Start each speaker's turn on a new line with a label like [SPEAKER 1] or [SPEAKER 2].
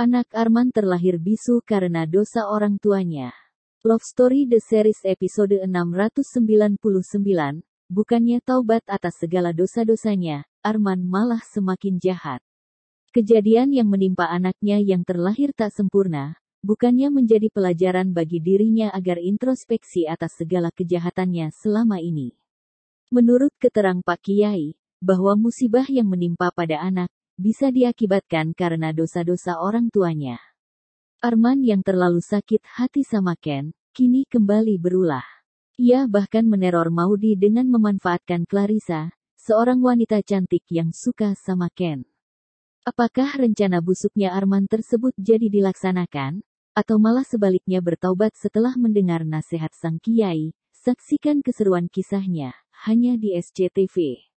[SPEAKER 1] Anak Arman terlahir bisu karena dosa orang tuanya. Love Story The Series episode 699, bukannya taubat atas segala dosa-dosanya, Arman malah semakin jahat. Kejadian yang menimpa anaknya yang terlahir tak sempurna, bukannya menjadi pelajaran bagi dirinya agar introspeksi atas segala kejahatannya selama ini. Menurut keterang Pak Kiai, bahwa musibah yang menimpa pada anak bisa diakibatkan karena dosa-dosa orang tuanya. Arman yang terlalu sakit hati sama Ken, kini kembali berulah. Ia bahkan meneror Maudi dengan memanfaatkan Clarissa, seorang wanita cantik yang suka sama Ken. Apakah rencana busuknya Arman tersebut jadi dilaksanakan? Atau malah sebaliknya bertaubat setelah mendengar nasihat sang kiai, saksikan keseruan kisahnya, hanya di SCTV.